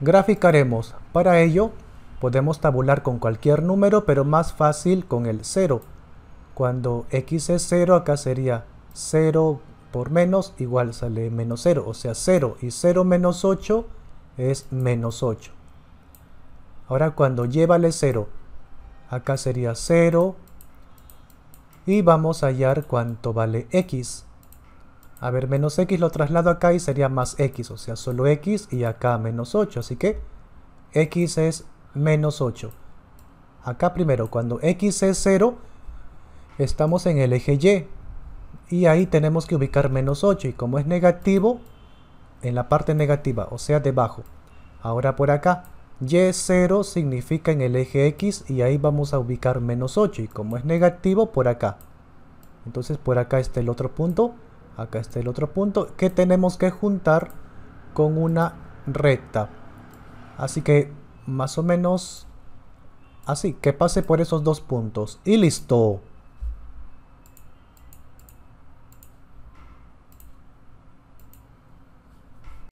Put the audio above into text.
Graficaremos. Para ello, podemos tabular con cualquier número, pero más fácil con el 0. Cuando x es 0, acá sería 0 por menos, igual sale menos 0. O sea, 0 y 0 menos 8 es menos 8. Ahora cuando y vale 0, acá sería 0. Y vamos a hallar cuánto vale x. A ver, menos x lo traslado acá y sería más x, o sea, solo x y acá menos 8. Así que x es menos 8. Acá primero, cuando x es 0, estamos en el eje y. Y ahí tenemos que ubicar menos 8. Y como es negativo, en la parte negativa, o sea, debajo. Ahora por acá, y0 es significa en el eje x y ahí vamos a ubicar menos 8. Y como es negativo, por acá. Entonces por acá está el otro punto acá está el otro punto que tenemos que juntar con una recta así que más o menos así que pase por esos dos puntos y listo